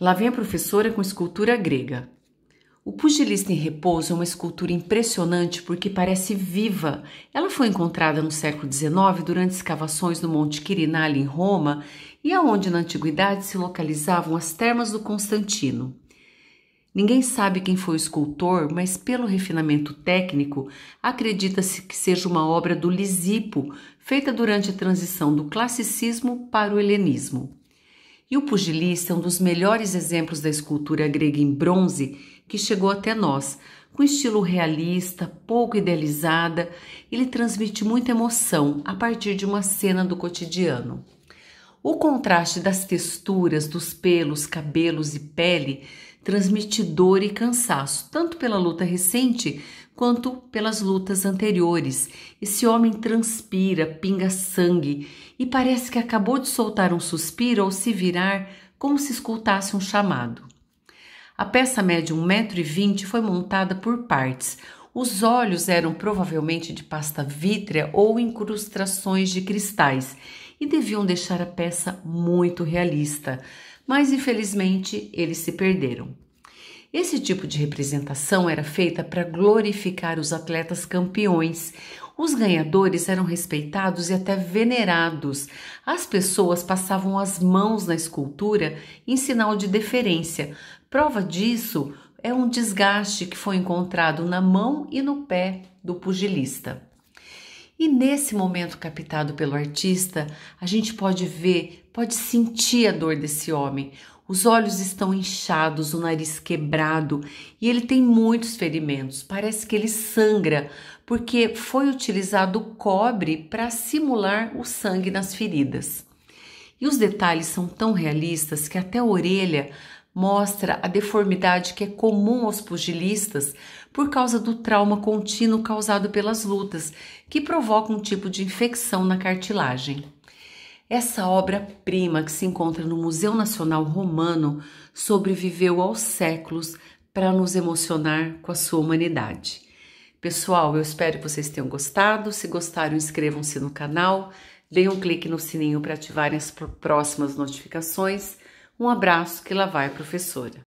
Lá vem a professora com escultura grega. O pugilista em repouso é uma escultura impressionante porque parece viva. Ela foi encontrada no século XIX durante escavações no Monte Quirinale, em Roma, e é onde na antiguidade se localizavam as termas do Constantino. Ninguém sabe quem foi o escultor, mas pelo refinamento técnico, acredita-se que seja uma obra do Lisipo, feita durante a transição do classicismo para o helenismo. E o pugilista é um dos melhores exemplos da escultura grega em bronze que chegou até nós. Com estilo realista, pouco idealizada, ele transmite muita emoção a partir de uma cena do cotidiano. O contraste das texturas dos pelos, cabelos e pele transmite dor e cansaço, tanto pela luta recente quanto pelas lutas anteriores. Esse homem transpira, pinga sangue e parece que acabou de soltar um suspiro ou se virar como se escutasse um chamado. A peça média 1,20m foi montada por partes. Os olhos eram provavelmente de pasta vítrea ou incrustações de cristais e deviam deixar a peça muito realista, mas infelizmente eles se perderam. Esse tipo de representação era feita para glorificar os atletas campeões. Os ganhadores eram respeitados e até venerados. As pessoas passavam as mãos na escultura em sinal de deferência. Prova disso é um desgaste que foi encontrado na mão e no pé do pugilista. E nesse momento captado pelo artista, a gente pode ver, pode sentir a dor desse homem. Os olhos estão inchados, o nariz quebrado e ele tem muitos ferimentos. Parece que ele sangra, porque foi utilizado cobre para simular o sangue nas feridas. E os detalhes são tão realistas que até a orelha mostra a deformidade que é comum aos pugilistas por causa do trauma contínuo causado pelas lutas, que provoca um tipo de infecção na cartilagem. Essa obra-prima que se encontra no Museu Nacional Romano sobreviveu aos séculos para nos emocionar com a sua humanidade. Pessoal, eu espero que vocês tenham gostado. Se gostaram, inscrevam-se no canal, deem um clique no sininho para ativarem as próximas notificações. Um abraço que lá vai, professora.